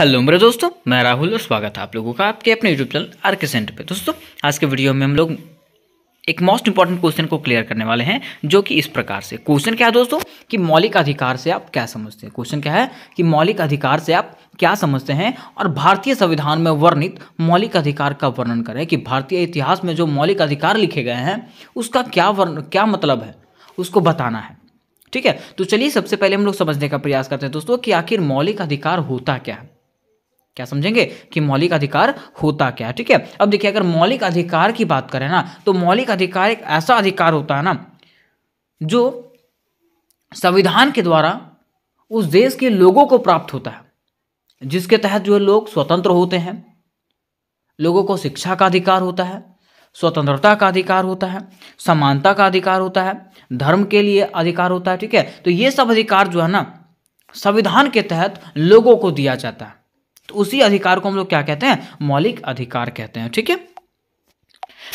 hello मेरे दोस्तों मैं राहुल और स्वागत है आप लोगों का आपके अपने YouTube channel R K center पर दोस्तों आज के वीडियो में हम लोग एक मोस्ट इंपॉर्टेंट क्वेश्चन को क्लियर करने वाले हैं जो कि इस प्रकार से क्वेश्चन क्या है दोस्तों कि मौलिक अधिकार से आप क्या समझते हैं क्वेश्चन क्या है कि मौलिक अधिकार से आप क्या समझते हैं और भारतीय संविधान में वर्णित मौलिक अधिकार का वर्णन करें कि भारतीय इतिहास में जो मौलिक अधिकार लिखे गए हैं उसका क्या वर्ण क्या मतलब है उसको बताना है ठीक है तो चलिए सबसे पहले हम लोग समझने का प्रयास करते हैं दोस्तों कि आखिर मौलिक अधिकार होता क्या है क्या समझेंगे कि मौलिक अधिकार होता क्या ठीक है अब देखिए अगर मौलिक अधिकार की बात करें ना तो मौलिक अधिकार एक ऐसा अधिकार होता है ना जो संविधान के द्वारा उस देश के लोगों को प्राप्त होता है जिसके तहत जो लोग स्वतंत्र होते हैं लोगों को शिक्षा का अधिकार होता है स्वतंत्रता का अधिकार होता है समानता का अधिकार होता है धर्म के लिए अधिकार होता है ठीक है तो ये सब अधिकार जो है ना संविधान के तहत लोगों को दिया जाता है तो उसी अधिकार को हम लोग क्या कहते हैं मौलिक अधिकार कहते हैं ठीक है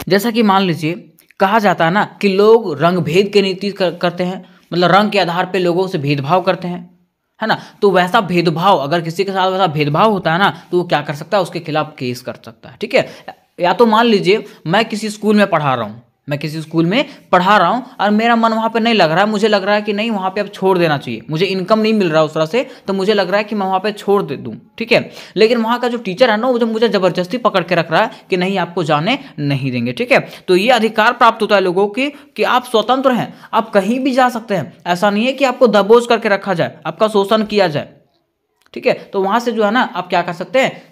जैसा कि मान लीजिए कहा जाता है ना कि लोग रंग भेद की नीति कर, करते हैं मतलब रंग के आधार पर लोगों से भेदभाव करते हैं है ना तो वैसा भेदभाव अगर किसी के साथ वैसा भेदभाव होता है ना तो वो क्या कर सकता है उसके खिलाफ केस कर सकता है ठीक है या तो मान लीजिए मैं किसी स्कूल में पढ़ा रहा हूँ मैं किसी स्कूल में पढ़ा रहा हूँ और मेरा मन वहाँ पे नहीं लग रहा है मुझे लग रहा है कि नहीं वहाँ पे अब छोड़ देना चाहिए मुझे इनकम नहीं मिल रहा उस तरह से तो मुझे लग रहा है कि मैं वहाँ पे छोड़ दे दूँ ठीक है लेकिन वहाँ का जो टीचर है ना वो जो मुझे ज़बरदस्ती पकड़ के रख रहा है कि नहीं आपको जाने नहीं देंगे ठीक है तो ये अधिकार प्राप्त होता है लोगों की कि आप स्वतंत्र हैं आप कहीं भी जा सकते हैं ऐसा नहीं है कि आपको दबोच करके रखा जाए आपका शोषण किया जाए ठीक है तो वहाँ से जो है ना आप क्या कर सकते हैं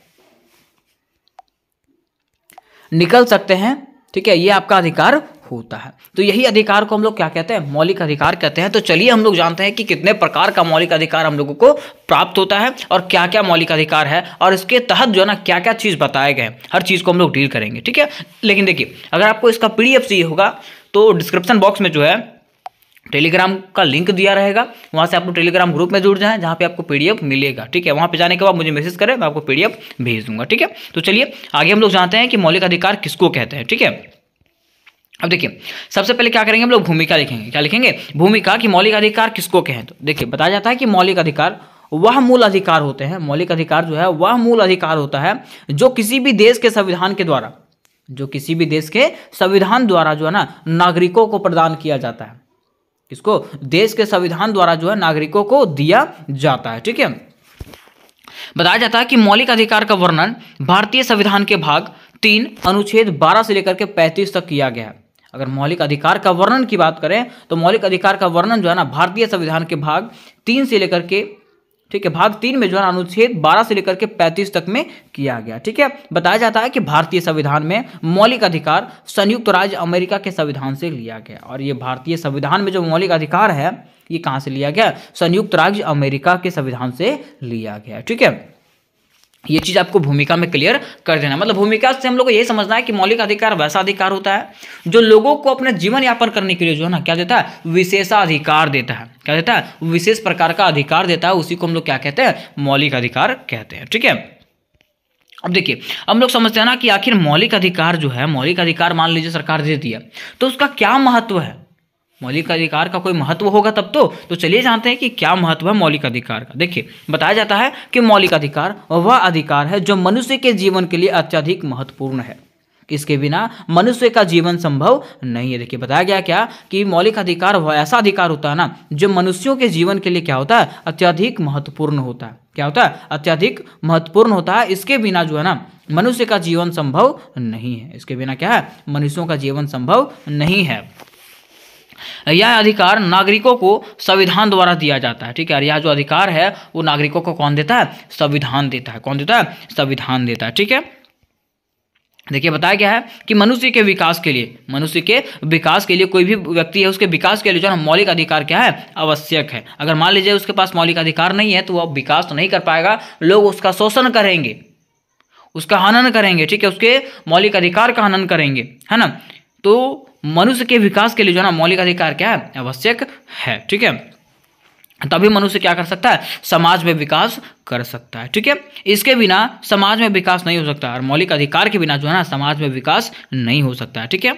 निकल सकते हैं ठीक है ये आपका अधिकार होता है तो यही अधिकार को हम लोग क्या कहते हैं मौलिक अधिकार कहते हैं तो चलिए हम लोग जानते हैं कि कितने प्रकार का मौलिक अधिकार हम लोगों को प्राप्त होता है और क्या क्या मौलिक अधिकार है और इसके तहत जो है ना क्या क्या चीज़ बताए गए हर चीज़ को हम लोग डील करेंगे ठीक है लेकिन देखिए अगर आपको इसका पी चाहिए होगा तो डिस्क्रिप्शन बॉक्स में जो है टेलीग्राम का लिंक दिया रहेगा वहाँ से आप लोग टेलीग्राम ग्रुप में जुड़ जाएं जहाँ पे आपको पीडीएफ मिलेगा ठीक है वहाँ पे जाने के बाद मुझे मैसेज करें मैं आपको पीडीएफ भेज दूंगा ठीक है तो चलिए आगे हम लोग जानते हैं कि मौलिक अधिकार किसको कहते हैं ठीक है अब देखिए सबसे पहले क्या करेंगे हम लोग भूमिका लिखेंगे क्या लिखेंगे भूमिका कि मौलिक अधिकार किसको कहें तो देखिए बताया जाता है कि मौलिक अधिकार वह मूल अधिकार होते हैं मौलिक अधिकार जो है वह मूल अधिकार होता है जो किसी भी देश के संविधान के द्वारा जो किसी भी देश के संविधान द्वारा जो है ना नागरिकों को प्रदान किया जाता है किसको देश के संविधान द्वारा जो है नागरिकों को दिया जाता है ठीक है बताया जाता है कि मौलिक अधिकार का वर्णन भारतीय संविधान के भाग तीन अनुच्छेद बारह से लेकर के पैंतीस तक किया गया है अगर मौलिक अधिकार का वर्णन की बात करें तो मौलिक अधिकार का वर्णन जो है ना भारतीय संविधान के भाग तीन से लेकर के ठीक है भाग तीन में जो है अनुच्छेद 12 से लेकर के 35 तक में किया गया ठीक है बताया जाता है कि भारतीय संविधान में मौलिक अधिकार संयुक्त राज्य अमेरिका के संविधान से लिया गया और ये भारतीय संविधान में जो मौलिक अधिकार है ये कहाँ से लिया गया संयुक्त राज्य अमेरिका के संविधान से लिया गया ठीक है ये चीज़ आपको भूमिका में क्लियर कर देना मतलब भूमिका से हम लोग को ये समझना है कि मौलिक अधिकार वैसा अधिकार होता है जो लोगों को अपने जीवन यापन करने के लिए जो है ना क्या देता है विशेषाधिकार देता है क्या देता है विशेष प्रकार का अधिकार देता है उसी को हम लोग क्या कहते हैं मौलिक अधिकार कहते हैं ठीक है अब देखिए हम लोग समझते हैं ना कि आखिर मौलिक अधिकार जो है मौलिक अधिकार मान लीजिए सरकार दे दिया तो उसका क्या महत्व है मौलिक अधिकार का कोई महत्व होगा तब तो तो चलिए जानते हैं कि क्या महत्व है मौलिक अधिकार का देखिए बताया जाता है कि मौलिक अधिकार वह अधिकार है जो मनुष्य के जीवन के लिए अत्यधिक महत्वपूर्ण है इसके बिना मनुष्य का जीवन संभव नहीं है देखिए बताया गया क्या कि मौलिक अधिकार वह ऐसा अधिकार होता है ना जो मनुष्यों के जीवन के लिए क्या होता है अत्यधिक महत्वपूर्ण होता है क्या होता है अत्यधिक महत्वपूर्ण होता है इसके बिना जो है ना मनुष्य का जीवन संभव नहीं है इसके बिना क्या है मनुष्यों का जीवन संभव नहीं है यह अधिकार नागरिकों को संविधान द्वारा दिया जाता है ठीक है यह जो अधिकार है वो नागरिकों को कौन देता है संविधान देता है कौन देता है संविधान देता है ठीक है देखिए बताया गया है कि मनुष्य के विकास के लिए मनुष्य के विकास के लिए कोई भी व्यक्ति है उसके विकास के लिए जो है मौलिक अधिकार क्या है आवश्यक है अगर मान लीजिए उसके पास मौलिक अधिकार नहीं है तो वह विकास तो नहीं कर पाएगा लोग उसका शोषण करेंगे उसका हनन करेंगे ठीक है उसके मौलिक अधिकार का हनन करेंगे है ना तो मनुष्य के विकास के लिए जो है ना मौलिक अधिकार क्या है आवश्यक है ठीक है तभी मनुष्य क्या कर सकता है समाज में विकास कर सकता है ठीक है इसके बिना समाज में विकास नहीं हो सकता और मौलिक अधिकार के बिना जो है ना समाज में विकास नहीं हो सकता है ठीक है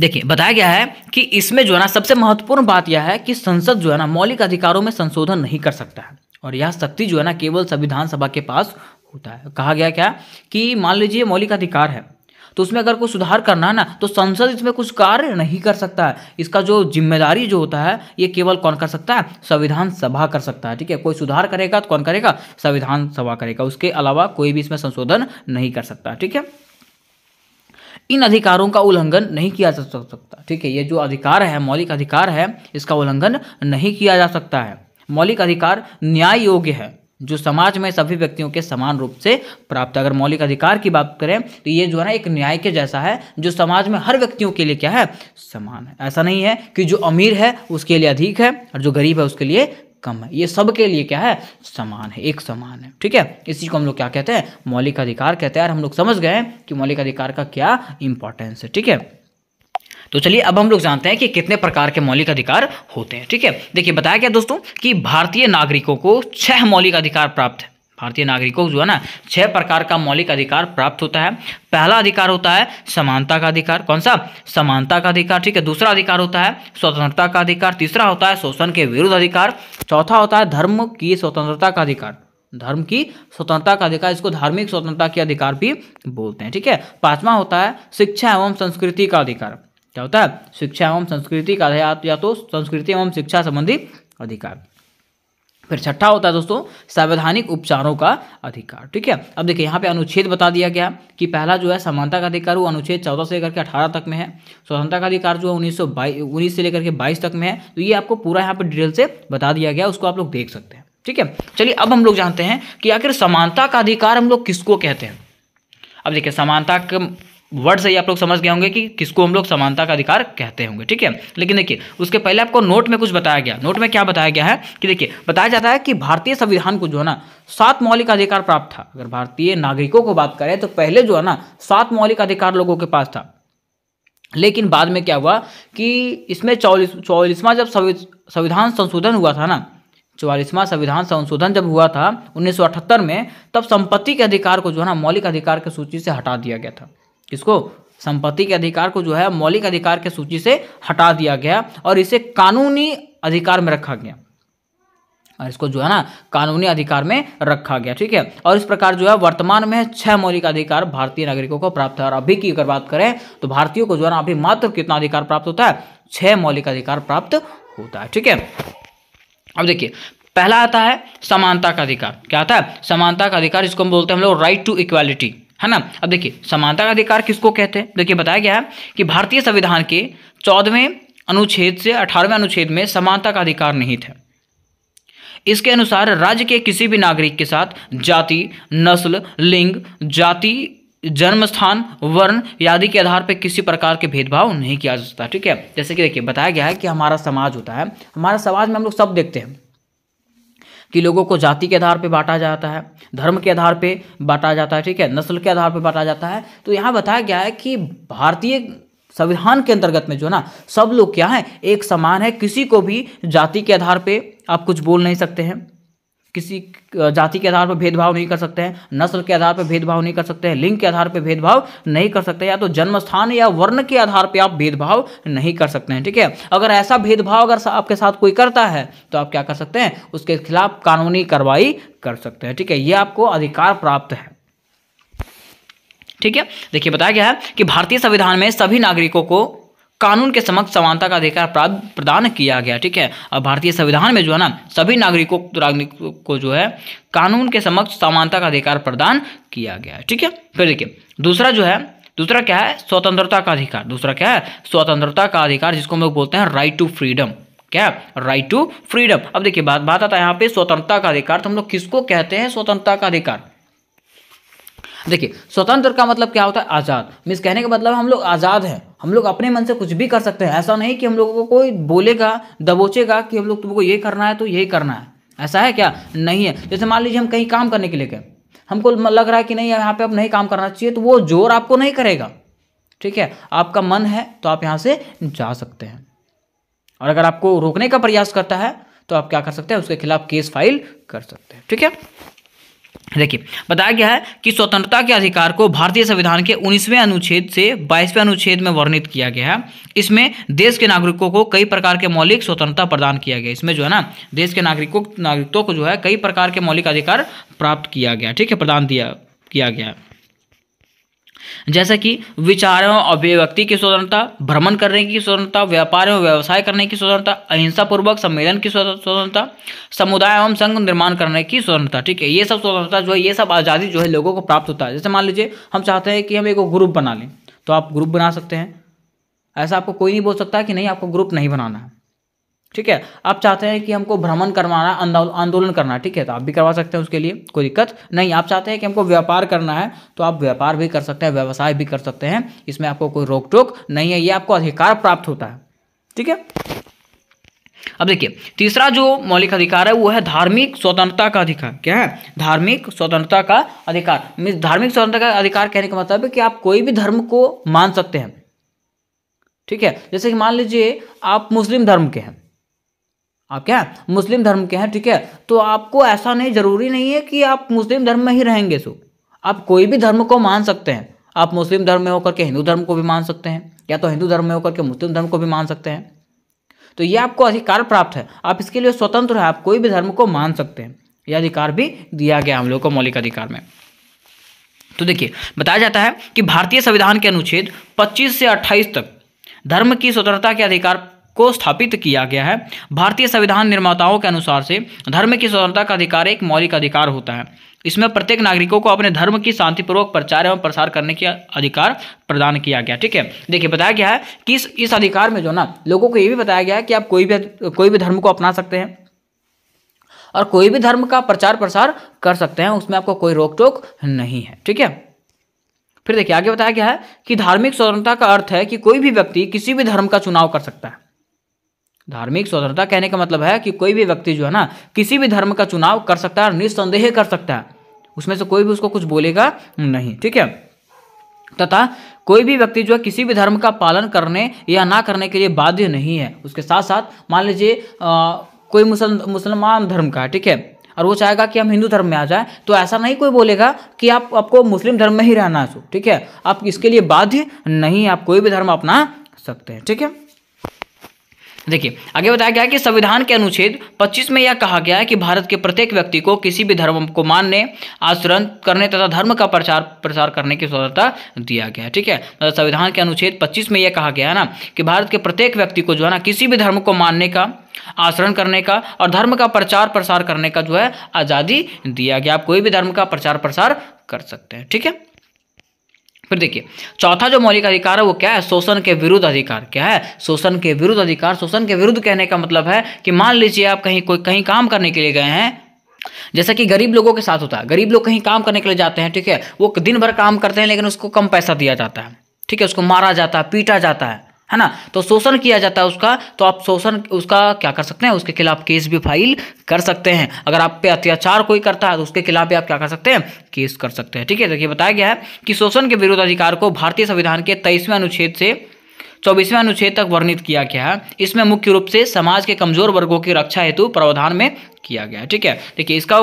देखिए बताया गया है कि इसमें जो है ना सबसे महत्वपूर्ण बात यह है कि संसद जो है ना मौलिक अधिकारों में संशोधन नहीं कर सकता है और यह शक्ति जो है ना केवल संविधान सभा के पास होता है कहा गया क्या कि मान लीजिए मौलिक अधिकार है तो उसमें अगर कोई सुधार करना है ना तो संसद इसमें कुछ कार्य नहीं कर सकता है इसका जो जिम्मेदारी जो होता है ये केवल कौन कर सकता है संविधान सभा कर सकता है ठीक है कोई सुधार करेगा तो कौन करेगा संविधान सभा करेगा उसके अलावा कोई भी इसमें संशोधन नहीं कर सकता ठीक है इन अधिकारों का उल्लंघन नहीं किया जा सकता ठीक है ये जो अधिकार है मौलिक अधिकार है इसका उल्लंघन नहीं किया जा सकता है मौलिक अधिकार न्याय योग्य है जो समाज में सभी व्यक्तियों के समान रूप से प्राप्त अगर मौलिक अधिकार की बात करें तो ये जो है ना एक न्याय के जैसा है जो समाज में हर व्यक्तियों के लिए क्या है समान है ऐसा नहीं है कि जो अमीर है उसके लिए अधिक है और जो गरीब है उसके लिए कम है ये सबके लिए क्या है समान है एक समान है ठीक है इसी को हम लोग क्या कहते हैं मौलिक अधिकार कहते हैं यार हम लोग समझ गए कि मौलिक अधिकार का क्या इंपॉर्टेंस है ठीक है तो चलिए अब हम लोग जानते हैं कि कितने प्रकार के मौलिक अधिकार होते हैं ठीक है देखिए बताया गया दोस्तों कि भारतीय नागरिकों को छह मौलिक अधिकार प्राप्त है भारतीय नागरिकों को जो है ना छह प्रकार का मौलिक अधिकार प्राप्त होता है पहला अधिकार होता है समानता का अधिकार कौन सा समानता का अधिकार ठीक है दूसरा अधिकार होता है स्वतंत्रता का अधिकार तीसरा होता है शोषण के विरुद्ध अधिकार चौथा होता है धर्म की स्वतंत्रता का अधिकार धर्म की स्वतंत्रता का अधिकार इसको धार्मिक स्वतंत्रता के अधिकार भी बोलते हैं ठीक है पांचवा होता है शिक्षा एवं संस्कृति का अधिकार क्या होता है शिक्षा एवं संस्कृति का या तो संस्कृति एवं शिक्षा संबंधी अधिकार फिर छठा होता है दोस्तों संवैधानिक उपचारों का अधिकार ठीक है अब देखिए यहाँ पे अनुच्छेद बता दिया गया कि पहला जो है समानता का अधिकार वो अनुच्छेद 14 से लेकर के 18 तक में है स्वतंत्रता का अधिकार जो है उन्नीस सौ उन्नीस से लेकर के 22 तक में है तो ये आपको पूरा यहाँ पे डिटेल से बता दिया गया उसको आप लोग देख सकते हैं ठीक है चलिए अब हम लोग जानते हैं कि आखिर समानता का अधिकार हम लोग किसको कहते हैं अब देखिए समानता वर्ड से ही आप लोग समझ गए होंगे कि किसको हम लोग समानता का अधिकार कहते होंगे ठीक है लेकिन देखिए उसके पहले आपको नोट में कुछ बताया गया नोट में क्या बताया गया है कि देखिए बताया जाता है कि भारतीय संविधान को जो है ना सात मौलिक अधिकार प्राप्त था अगर भारतीय नागरिकों को बात करें तो पहले जो है ना सात मौलिक अधिकार लोगों के पास था लेकिन बाद में क्या हुआ कि इसमें चौलीस चौलीसवां जब संविधान संशोधन हुआ था ना चौवालीसवां संविधान संशोधन जब हुआ था 1978 में तब संपत्ति के अधिकार को जो है ना मौलिक अधिकार की सूची से हटा दिया गया था किसको संपत्ति के अधिकार को जो है मौलिक अधिकार के सूची से हटा दिया गया और इसे कानूनी अधिकार में रखा गया और इसको जो है ना कानूनी अधिकार में रखा गया ठीक है और इस प्रकार जो है वर्तमान में छह मौलिक अधिकार भारतीय नागरिकों को प्राप्त है और अभी की अगर बात करें तो भारतीयों को जो है ना अभी मात्र कितना अधिकार प्राप्त होता है छह मौलिक अधिकार प्राप्त होता है ठीक है अब देखिए पहला आता है समानता का अधिकार क्या आता है समानता का अधिकार इसको हम बोलते हैं हम लोग राइट टू इक्वालिटी है ना अब देखिए समानता का अधिकार किसको कहते हैं देखिए बताया गया है कि भारतीय संविधान के चौदहवें अनुच्छेद से अठारहवें अनुच्छेद में समानता का अधिकार नहीं है इसके अनुसार राज्य के किसी भी नागरिक के साथ जाति नस्ल लिंग जाति जन्म स्थान वर्ण आदि के आधार पर किसी प्रकार के भेदभाव नहीं किया जा सकता ठीक है जैसे कि देखिए बताया गया है कि हमारा समाज होता है हमारा समाज में हम लोग सब देखते हैं कि लोगों को जाति के आधार पर बांटा जाता है धर्म के आधार पर बांटा जाता है ठीक है नस्ल के आधार पर बांटा जाता है तो यहाँ बताया गया है कि भारतीय संविधान के अंतर्गत में जो ना सब लोग क्या है एक समान है किसी को भी जाति के आधार पे आप कुछ बोल नहीं सकते हैं किसी जाति के आधार पर भेदभाव नहीं कर सकते हैं नस्ल के आधार पर भेदभाव नहीं कर सकते हैं लिंग के आधार पर भेदभाव नहीं कर सकते या तो जन्म स्थान या वर्ण के आधार पर आप भेदभाव नहीं कर सकते हैं ठीक है अगर ऐसा भेदभाव अगर आपके साथ कोई करता है तो आप क्या कर सकते हैं उसके खिलाफ कानूनी कार्रवाई कर सकते हैं ठीक है ये आपको अधिकार प्राप्त है ठीक है देखिए बताया गया है कि भारतीय संविधान में सभी नागरिकों को कानून के समक्ष समानता का अधिकार प्रदान किया गया ठीक है और भारतीय संविधान में जो है ना सभी नागरिकों नागरिकों को जो है कानून के समक्ष समानता का अधिकार प्रदान किया गया ठीक है फिर देखिए दूसरा जो है दूसरा क्या है स्वतंत्रता का अधिकार दूसरा क्या है स्वतंत्रता का अधिकार जिसको हम लोग बोलते हैं राइट टू फ्रीडम क्या राइट टू फ्रीडम अब देखिए बात बात आता है यहाँ पे स्वतंत्रता का अधिकार तो हम लोग किसको कहते हैं स्वतंत्रता का अधिकार देखिए स्वतंत्र का मतलब क्या होता है आज़ाद मीन कहने का मतलब हम लोग आज़ाद हैं हम लोग अपने मन से कुछ भी कर सकते हैं ऐसा नहीं कि हम लोगों को कोई बोलेगा दबोचेगा कि हम लोग तुमको ये करना है तो ये करना है ऐसा है क्या नहीं है जैसे मान लीजिए हम कहीं काम करने के लिए गए हमको लग रहा है कि नहीं यहाँ पे अब नहीं काम करना चाहिए तो वो जोर आपको नहीं करेगा ठीक है आपका मन है तो आप यहाँ से जा सकते हैं और अगर आपको रोकने का प्रयास करता है तो आप क्या कर सकते हैं उसके खिलाफ केस फाइल कर सकते हैं ठीक है देखिए बताया गया है कि स्वतंत्रता के अधिकार को भारतीय संविधान के 19वें अनुच्छेद से 22वें अनुच्छेद में वर्णित किया गया है इसमें देश के नागरिकों को कई प्रकार के मौलिक स्वतंत्रता प्रदान किया गया इसमें जो है ना देश के नागरिकों नागरिकों को जो है कई प्रकार के मौलिक अधिकार प्राप्त किया गया ठीक है प्रदान दिया किया गया है जैसे कि विचार एवं अभिव्यक्ति की स्वतंत्रता भ्रमण करने की स्वतंत्रता व्यापार एवं व्यवसाय करने की स्वतंत्रता अहिंसापूर्वक सम्मेलन की स्वतंत्रता समुदाय एवं संघ निर्माण करने की स्वतंत्रता ठीक है ये सब स्वतंत्रता जो है ये सब आज़ादी जो है लोगों को प्राप्त होता है जैसे मान लीजिए हम चाहते हैं कि हम एक ग्रुप बना लें तो आप ग्रुप बना सकते हैं ऐसा आपको कोई नहीं बोल सकता कि नहीं आपको ग्रुप नहीं बनाना है ठीक है आप चाहते हैं कि हमको भ्रमण करवाना आंदोलन करना ठीक है तो आप भी करवा सकते हैं उसके लिए कोई दिक्कत नहीं आप चाहते हैं कि हमको व्यापार करना है तो आप व्यापार भी कर सकते हैं व्यवसाय भी कर सकते हैं इसमें आपको कोई रोक टोक नहीं है ये आपको अधिकार प्राप्त होता है ठीक है अब देखिए तीसरा जो मौलिक अधिकार है वो है धार्मिक स्वतंत्रता का अधिकार क्या है धार्मिक स्वतंत्रता का अधिकार मीन धार्मिक स्वतंत्रता का अधिकार कहने का मतलब है कि आप कोई भी धर्म को मान सकते हैं ठीक है जैसे कि मान लीजिए आप मुस्लिम धर्म के हैं आप क्या मुस्लिम धर्म के हैं ठीक है तो आपको ऐसा नहीं ज़रूरी नहीं है कि आप मुस्लिम धर्म में ही रहेंगे सो आप कोई भी धर्म को मान सकते हैं आप मुस्लिम धर्म में होकर के हिंदू धर्म को भी मान सकते हैं या तो हिंदू धर्म में होकर के मुस्लिम धर्म को भी मान सकते हैं तो ये आपको अधिकार प्राप्त है आप इसके लिए स्वतंत्र हैं आप कोई भी धर्म को मान सकते हैं यह अधिकार भी दिया गया हम लोग को मौलिक अधिकार में तो देखिए बताया जाता है कि भारतीय संविधान के अनुच्छेद 25 से 28 तक धर्म की स्वतंत्रता के अधिकार को स्थापित किया गया है भारतीय संविधान निर्माताओं के अनुसार से धर्म की स्वतंत्रता का अधिकार एक मौलिक अधिकार होता है इसमें प्रत्येक नागरिकों को अपने धर्म की शांतिपूर्वक प्रचार एवं प्रसार करने के अधिकार प्रदान किया गया ठीक है देखिए बताया गया है कि इस इस अधिकार में जो ना लोगों को ये भी बताया गया है कि आप कोई भी कोई भी धर्म को अपना सकते हैं और कोई भी धर्म का प्रचार प्रसार कर सकते हैं उसमें आपको कोई रोक टोक नहीं है ठीक है फिर देखिए आगे बताया गया है कि धार्मिक स्वतंत्रता का अर्थ है कि कोई भी व्यक्ति किसी भी धर्म का चुनाव कर सकता है धार्मिक स्वतंत्रता कहने का मतलब है कि कोई भी व्यक्ति जो है ना किसी भी धर्म का चुनाव कर सकता है और निस्संदेह कर सकता है उसमें से कोई भी उसको कुछ बोलेगा नहीं ठीक है तथा कोई भी व्यक्ति जो है किसी भी धर्म का पालन करने या ना करने के लिए बाध्य नहीं है उसके साथ साथ मान लीजिए कोई मुसल मुसलमान धर्म का ठीक है और वो चाहेगा कि हम हिंदू धर्म में आ जाए तो ऐसा नहीं कोई बोलेगा कि आप आपको मुस्लिम धर्म में ही रहना है ठीक है आप इसके लिए बाध्य नहीं आप कोई भी धर्म अपना सकते हैं ठीक है देखिए आगे बताया गया कि संविधान के अनुच्छेद 25 में यह कहा गया है कि भारत के प्रत्येक व्यक्ति को किसी भी धर्म को मानने आचरण करने तथा धर्म का प्रचार प्रसार करने की स्वतंत्रता दिया गया है ठीक है मतलब संविधान के अनुच्छेद 25 में यह कहा गया है ना कि भारत के प्रत्येक व्यक्ति को जो है ना किसी भी धर्म को मानने का आचरण करने का और धर्म का प्रचार प्रसार करने का जो है आज़ादी दिया गया आप कोई भी धर्म का प्रचार प्रसार कर सकते हैं ठीक है फिर देखिए चौथा जो मौलिक अधिकार है वो क्या है शोषण के विरुद्ध अधिकार क्या है शोषण के विरुद्ध अधिकार शोषण के विरुद्ध कहने का मतलब है कि मान लीजिए आप कहीं कोई कहीं काम करने के लिए गए हैं जैसा कि गरीब लोगों के साथ होता है गरीब लोग कहीं काम करने के लिए जाते हैं ठीक है वो दिन भर काम करते हैं लेकिन उसको कम पैसा दिया जाता है ठीक है उसको मारा जाता है पीटा जाता है है ना तो शोषण किया जाता है उसका तो आप शोषण उसका क्या कर सकते हैं उसके खिलाफ केस भी फाइल कर सकते हैं अगर आप पे अत्याचार कोई करता है तो उसके खिलाफ भी आप क्या कर सकते हैं केस कर सकते हैं ठीक है देखिए बताया गया है कि शोषण के विरुद्ध अधिकार को भारतीय संविधान के तेईसवें अनुच्छेद से चौबीसवें अनुच्छेद तक वर्णित किया गया है इसमें मुख्य रूप से समाज के कमजोर वर्गों की रक्षा हेतु प्रावधान में किया गया है ठीक है देखिए इसका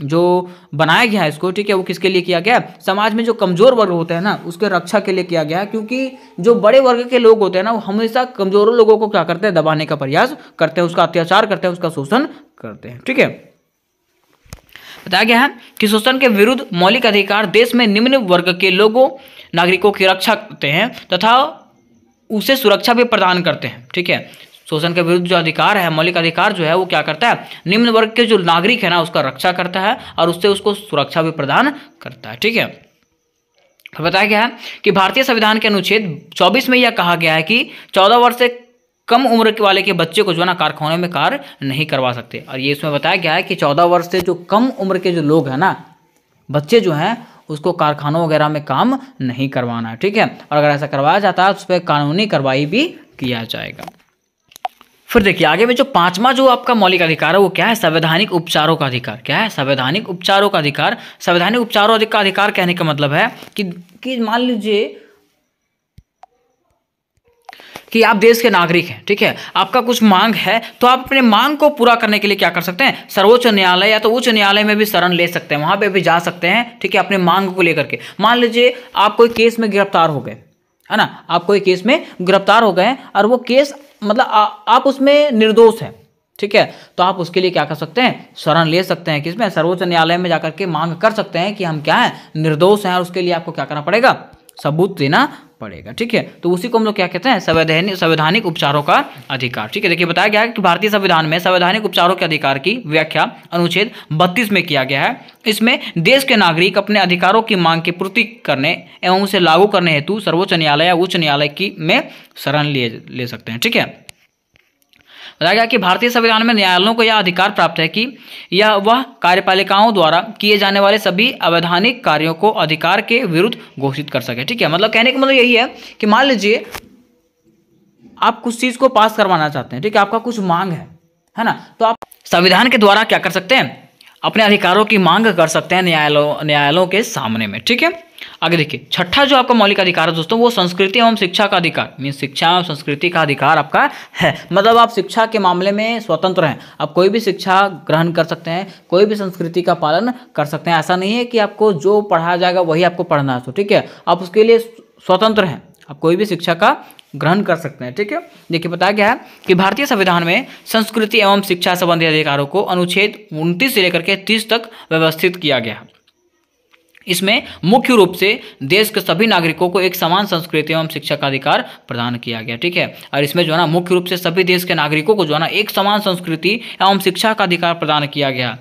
जो बनाया गया है इसको ठीक है वो किसके लिए किया गया है समाज में जो कमजोर वर्ग होते हैं ना उसके रक्षा के लिए किया गया है क्योंकि जो बड़े वर्ग के लोग होते हैं ना वो हमेशा कमजोरों लोगों को क्या करते हैं दबाने का प्रयास करते हैं उसका अत्याचार करते हैं उसका शोषण करते हैं ठीक है बताया गया है कि शोषण के विरुद्ध मौलिक अधिकार देश में निम्न वर्ग के लोगों नागरिकों की रक्षा करते हैं तथा उसे सुरक्षा भी प्रदान करते हैं ठीक है शोषण के विरुद्ध जो अधिकार है मौलिक अधिकार जो है वो क्या करता है निम्न वर्ग के जो नागरिक है ना उसका रक्षा करता है और उससे उसको सुरक्षा भी प्रदान करता है ठीक है बताया गया है कि भारतीय संविधान के अनुच्छेद 24 में यह कहा गया है कि 14 वर्ष से कम उम्र के वाले के बच्चे को जो है ना कारखानों में कार्य नहीं करवा सकते और ये इसमें बताया गया है कि 14 वर्ष से जो कम उम्र के जो लोग हैं ना बच्चे जो हैं उसको कारखानों वगैरह में काम नहीं करवाना है ठीक है और अगर ऐसा करवाया जाता है तो उस पर कानूनी कार्रवाई भी किया जाएगा फिर देखिए आगे में जो पांचवा जो आपका मौलिक अधिकार है वो क्या है संवैधानिक उपचारों का अधिकार क्या है संवैधानिक उपचारों का अधिकार संवैधानिक उपचारों का अधिकार कहने का मतलब है कि, कि मान लीजिए कि आप देश के नागरिक हैं ठीक है आपका कुछ मांग है तो आप अपने मांग को पूरा करने के लिए क्या कर सकते हैं सर्वोच्च न्यायालय या तो उच्च न्यायालय में भी शरण ले सकते हैं वहां पे भी जा सकते हैं ठीक है अपने मांग को लेकर के मान लीजिए आप कोई केस में गिरफ्तार हो गए है ना आप कोई केस में गिरफ्तार हो गए और वो केस मतलब आ, आप उसमें निर्दोष हैं ठीक है तो आप उसके लिए क्या कर सकते हैं शरण ले सकते हैं किसमें सर्वोच्च न्यायालय में जाकर के मांग कर सकते हैं कि हम क्या है निर्दोष हैं और उसके लिए आपको क्या करना पड़ेगा सबूत देना पड़ेगा ठीक है तो उसी को हम लोग क्या कहते हैं संवैधानिक संवैधानिक उपचारों का अधिकार ठीक है देखिए बताया गया है कि भारतीय संविधान में संवैधानिक उपचारों के अधिकार की व्याख्या अनुच्छेद बत्तीस में किया गया है इसमें देश के नागरिक अपने अधिकारों की मांग की पूर्ति करने एवं उसे लागू करने हेतु सर्वोच्च न्यायालय या उच्च न्यायालय की में शरण लिए ले सकते हैं ठीक है बताया गया कि भारतीय संविधान में न्यायालयों को यह अधिकार प्राप्त है कि यह वह कार्यपालिकाओं द्वारा किए जाने वाले सभी अवैधानिक कार्यों को अधिकार के विरुद्ध घोषित कर सके ठीक है मतलब कहने का मतलब यही है कि मान लीजिए आप कुछ चीज़ को पास करवाना चाहते हैं ठीक है आपका कुछ मांग है है ना तो आप संविधान के द्वारा क्या कर सकते हैं अपने अधिकारों की मांग कर सकते हैं न्यायालयों न्यायालयों के सामने में ठीक है आगे देखिए छठा जो आपका मौलिक अधिकार है दोस्तों वो संस्कृति एवं शिक्षा का अधिकार मीन शिक्षा एवं संस्कृति का अधिकार आपका है मतलब आप शिक्षा के मामले में स्वतंत्र हैं आप कोई भी शिक्षा ग्रहण कर सकते हैं कोई भी संस्कृति का पालन कर सकते हैं ऐसा नहीं है कि आपको जो पढ़ाया जाएगा वही आपको पढ़ना है तो ठीक है आप उसके लिए स्वतंत्र हैं आप कोई भी शिक्षा का ग्रहण कर सकते हैं ठीक है देखिए बताया गया है कि भारतीय संविधान में संस्कृति एवं शिक्षा संबंधी अधिकारों को अनुच्छेद 29 से लेकर के तीस तक व्यवस्थित किया गया है इसमें मुख्य रूप से देश के सभी नागरिकों को एक समान संस्कृति एवं शिक्षा का अधिकार प्रदान किया गया ठीक है और इसमें जो है ना मुख्य रूप से सभी देश के नागरिकों को जो है ना एक समान संस्कृति एवं शिक्षा का अधिकार प्रदान किया गया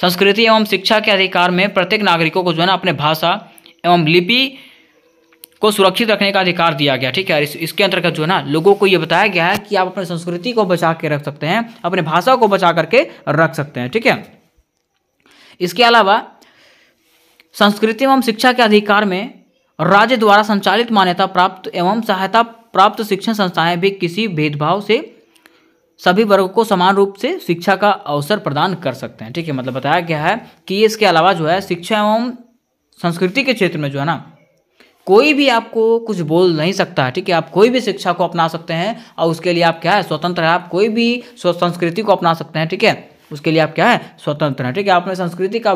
संस्कृति एवं शिक्षा के अधिकार में प्रत्येक नागरिकों को जो है ना अपने भाषा एवं लिपि को सुरक्षित रखने का अधिकार दिया गया ठीक है इस, इसके अंतर्गत जो है ना लोगों को ये बताया गया है कि आप अपने संस्कृति को बचा के रख सकते हैं अपने भाषा को बचा करके रख सकते हैं ठीक है इसके अलावा संस्कृति एवं शिक्षा के अधिकार में राज्य द्वारा संचालित मान्यता प्राप्त एवं सहायता प्राप्त शिक्षण संस्थाएं भी किसी भेदभाव से सभी वर्गों को समान रूप से शिक्षा का अवसर प्रदान कर सकते हैं ठीक है मतलब बताया गया है कि इसके अलावा जो है शिक्षा एवं संस्कृति के क्षेत्र में जो है ना कोई भी आपको कुछ बोल नहीं सकता है ठीक है आप कोई भी शिक्षा को अपना सकते हैं और उसके लिए आप क्या है स्वतंत्र है आप कोई भी संस्कृति को अपना सकते हैं ठीक है उसके लिए आप क्या है स्वतंत्र हैं ठीक है आपने संस्कृति का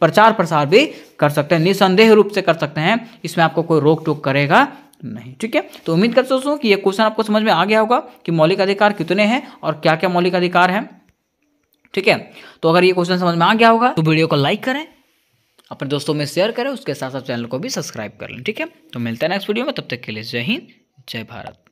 प्रचार प्रसार भी कर सकते हैं निसंदेह रूप से कर सकते हैं इसमें आपको कोई रोक टोक करेगा नहीं ठीक है तो उम्मीद करते दोस्तों कि ये क्वेश्चन आपको समझ में आ गया होगा कि मौलिक अधिकार कितने हैं और क्या क्या मौलिक अधिकार हैं ठीक है तो अगर ये क्वेश्चन समझ में आ गया होगा तो वीडियो को लाइक करें अपने दोस्तों में शेयर करें उसके साथ साथ चैनल को भी सब्सक्राइब कर लें ठीक है तो मिलते हैं नेक्स्ट वीडियो में तब तक के लिए जय हिंद जय भारत